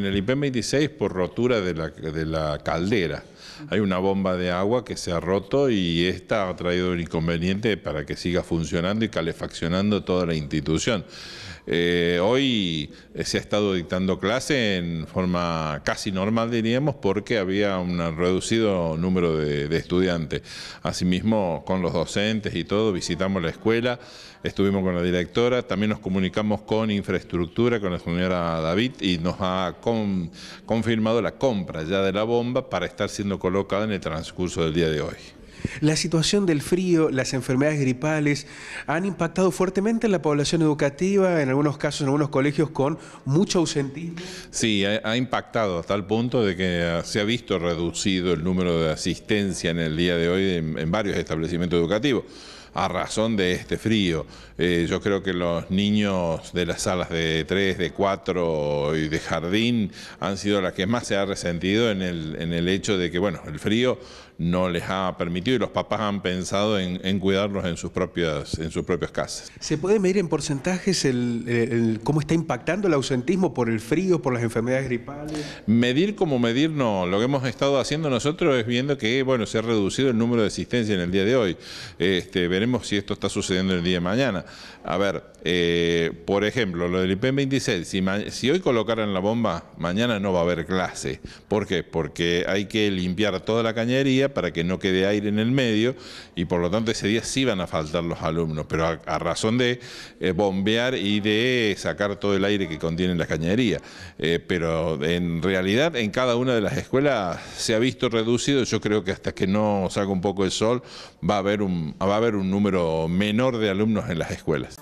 En el IPEM 26 por rotura de la, caldera. Hay una bomba de agua que se ha roto y esta ha traído un inconveniente para que siga funcionando y calefaccionando toda la institución. Eh, hoy eh, se ha estado dictando clase en forma casi normal, diríamos, porque había un reducido número de, de estudiantes. Asimismo, con los docentes y todo, visitamos la escuela, estuvimos con la directora, también nos comunicamos con infraestructura, con la señora David, y nos ha con, confirmado la compra ya de la bomba para estar siendo colocada en el transcurso del día de hoy. La situación del frío, las enfermedades gripales han impactado fuertemente en la población educativa, en algunos casos, en algunos colegios con mucho ausentismo. Sí, ha, impactado hasta el punto de que ah, se ha visto reducido el número de asistencia en el día de hoy en, varios establecimientos educativos a razón de este frío. Eh, yo creo que los niños de las salas de 3, de 4 y de jardín han sido las que más se ha resentido en el, en el hecho de que, bueno, el frío no les ha permitido y los papás han pensado en, cuidarnos cuidarlos en sus, propias, en sus propias casas. ¿Se puede medir en porcentajes el, cómo está impactando el ausentismo por el frío, por las enfermedades gripales? Medir como medir no. Lo que hemos estado haciendo nosotros es viendo que bueno, se ha reducido el número de asistencia en el día de hoy. Este, veremos si esto está sucediendo el día de mañana. A ver, eh, por ejemplo, lo del ipm 26, si, si hoy colocaran la bomba, mañana no va a haber clase. ¿Por qué? Porque hay que limpiar toda la cañería para que no quede aire en el el medio y por lo tanto ese día sí van a faltar los alumnos, pero a, razón de eh, bombear y de sacar todo el aire que contiene la cañería. Eh, pero en realidad en cada una de las escuelas se ha visto reducido, yo creo que hasta que no salga un poco el sol va a haber un, va a haber un número menor de alumnos en las escuelas.